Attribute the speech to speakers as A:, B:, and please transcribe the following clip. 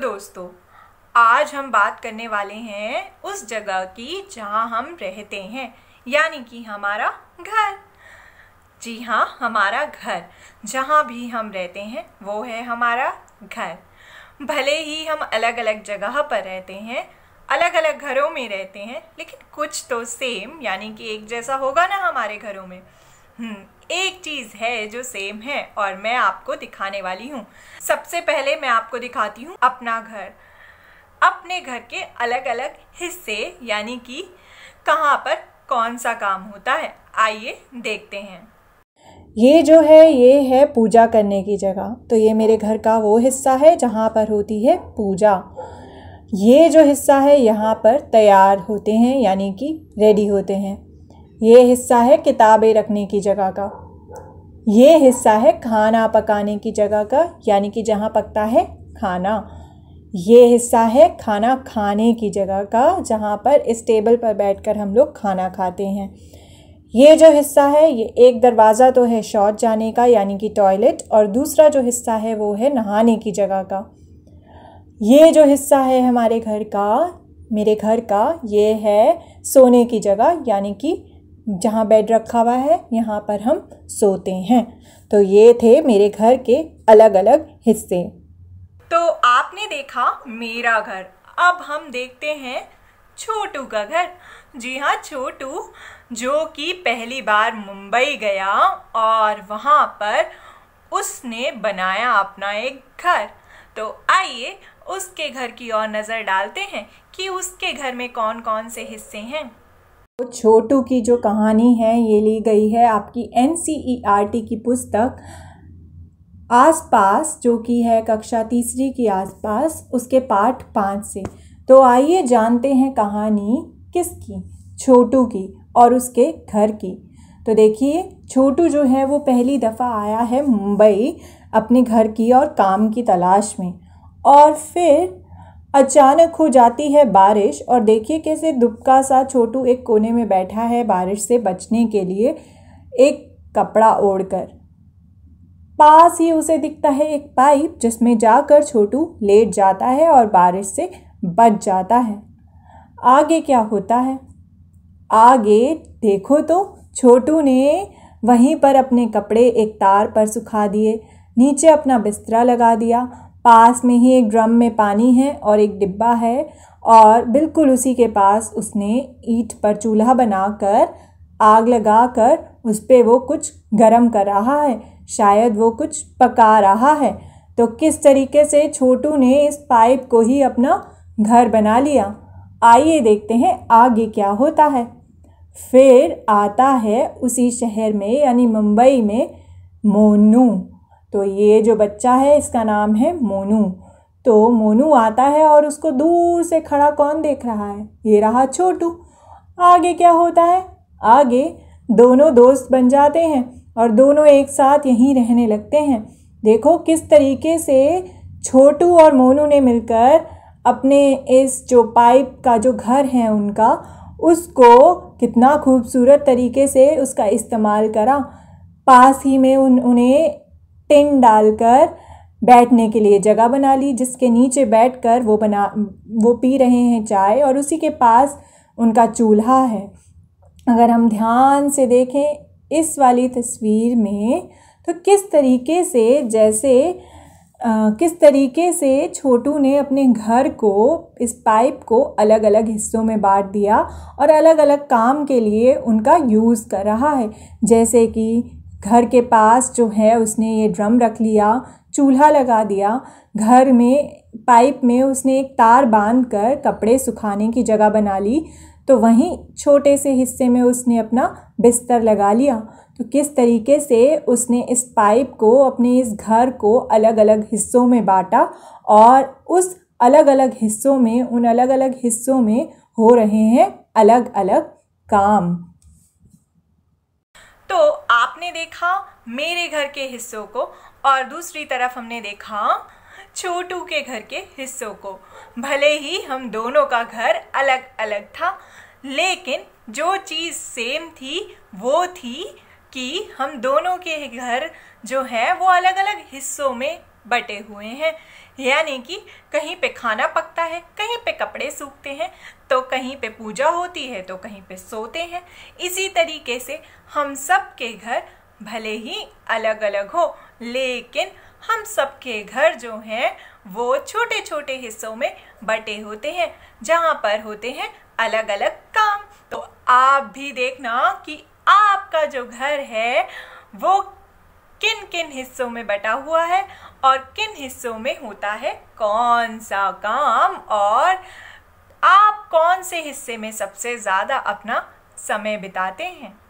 A: दोस्तों आज हम बात करने वाले हैं उस जगह की जहाँ हम रहते हैं यानी कि हमारा घर जी हाँ हमारा घर जहाँ भी हम रहते हैं वो है हमारा घर भले ही हम अलग अलग जगह पर रहते हैं अलग अलग घरों में रहते हैं लेकिन कुछ तो सेम यानी कि एक जैसा होगा ना हमारे घरों में हम्म, एक चीज़ है जो सेम है और मैं आपको दिखाने वाली हूँ सबसे पहले मैं आपको दिखाती हूँ अपना घर अपने घर के अलग अलग हिस्से यानी कि कहाँ पर कौन सा काम होता है आइए देखते हैं ये जो है ये है पूजा करने की जगह तो ये मेरे घर का वो हिस्सा है जहाँ पर होती है पूजा ये जो हिस्सा है यहाँ पर तैयार होते हैं यानी कि रेडी होते हैं ये हिस्सा है किताबें रखने की जगह का ये हिस्सा है खाना पकाने की जगह का यानी कि जहाँ पकता है खाना ये हिस्सा है खाना खाने की जगह का जहाँ पर इस टेबल पर बैठकर हम लोग खाना खाते हैं ये जो हिस्सा है ये एक दरवाज़ा तो है शौच जाने का यानी कि टॉयलेट और दूसरा जो हिस्सा है वो है नहाने की जगह का ये जो हिस्सा है हमारे घर का मेरे घर का ये है सोने की जगह यानी कि जहाँ बेड रखा हुआ है यहाँ पर हम सोते हैं तो ये थे मेरे घर के अलग अलग हिस्से तो आपने देखा मेरा घर अब हम देखते हैं छोटू का घर जी हाँ छोटू जो कि पहली बार मुंबई गया और वहाँ पर उसने बनाया अपना एक घर तो आइए उसके घर की ओर नज़र डालते हैं कि उसके घर में कौन कौन से हिस्से हैं तो छोटू की जो कहानी है ये ली गई है आपकी एन e की पुस्तक आसपास जो कि है कक्षा तीसरी की आसपास उसके पाठ पाँच से तो आइए जानते हैं कहानी किसकी छोटू की और उसके घर की तो देखिए छोटू जो है वो पहली दफ़ा आया है मुंबई अपने घर की और काम की तलाश में और फिर अचानक हो जाती है बारिश और देखिए कैसे दुबका सा छोटू एक कोने में बैठा है बारिश से बचने के लिए एक कपड़ा ओढ़कर पास ही उसे दिखता है एक पाइप जिसमें जाकर छोटू लेट जाता है और बारिश से बच जाता है आगे क्या होता है आगे देखो तो छोटू ने वहीं पर अपने कपड़े एक तार पर सुखा दिए नीचे अपना बिस्तरा लगा दिया पास में ही एक ड्रम में पानी है और एक डिब्बा है और बिल्कुल उसी के पास उसने ईट पर चूल्हा बनाकर आग लगाकर उस पर वो कुछ गर्म कर रहा है शायद वो कुछ पका रहा है तो किस तरीके से छोटू ने इस पाइप को ही अपना घर बना लिया आइए देखते हैं आगे क्या होता है फिर आता है उसी शहर में यानी मुंबई में मोनू तो ये जो बच्चा है इसका नाम है मोनू तो मोनू आता है और उसको दूर से खड़ा कौन देख रहा है ये रहा छोटू आगे क्या होता है आगे दोनों दोस्त बन जाते हैं और दोनों एक साथ यहीं रहने लगते हैं देखो किस तरीके से छोटू और मोनू ने मिलकर अपने इस जो पाइप का जो घर है उनका उसको कितना खूबसूरत तरीके से उसका इस्तेमाल करा पास ही में उन उन्हें टिन डालकर बैठने के लिए जगह बना ली जिसके नीचे बैठकर वो बना वो पी रहे हैं चाय और उसी के पास उनका चूल्हा है अगर हम ध्यान से देखें इस वाली तस्वीर में तो किस तरीके से जैसे आ, किस तरीके से छोटू ने अपने घर को इस पाइप को अलग अलग हिस्सों में बांट दिया और अलग अलग काम के लिए उनका यूज़ कर रहा है जैसे कि घर के पास जो है उसने ये ड्रम रख लिया चूल्हा लगा दिया घर में पाइप में उसने एक तार बांध कर कपड़े सुखाने की जगह बना ली तो वहीं छोटे से हिस्से में उसने अपना बिस्तर लगा लिया तो किस तरीके से उसने इस पाइप को अपने इस घर को अलग अलग हिस्सों में बांटा और उस अलग अलग हिस्सों में उन अलग अलग हिस्सों में हो रहे हैं अलग अलग काम आपने देखा मेरे घर के हिस्सों को और दूसरी तरफ हमने देखा छोटू के घर के हिस्सों को भले ही हम दोनों का घर अलग अलग था लेकिन जो चीज़ सेम थी वो थी कि हम दोनों के घर जो है वो अलग अलग हिस्सों में बटे हुए हैं यानी कि कहीं पे खाना पकता है कहीं पे कपड़े सूखते हैं तो कहीं पे पूजा होती है तो कहीं पे सोते हैं इसी तरीके से हम सब के घर भले ही अलग अलग हो लेकिन हम सब के घर जो हैं वो छोटे छोटे हिस्सों में बटे होते हैं जहाँ पर होते हैं अलग अलग काम तो आप भी देखना कि आपका जो घर है वो किन किन हिस्सों में बटा हुआ है और किन हिस्सों में होता है कौन सा काम और आप कौन से हिस्से में सबसे ज़्यादा अपना समय बिताते हैं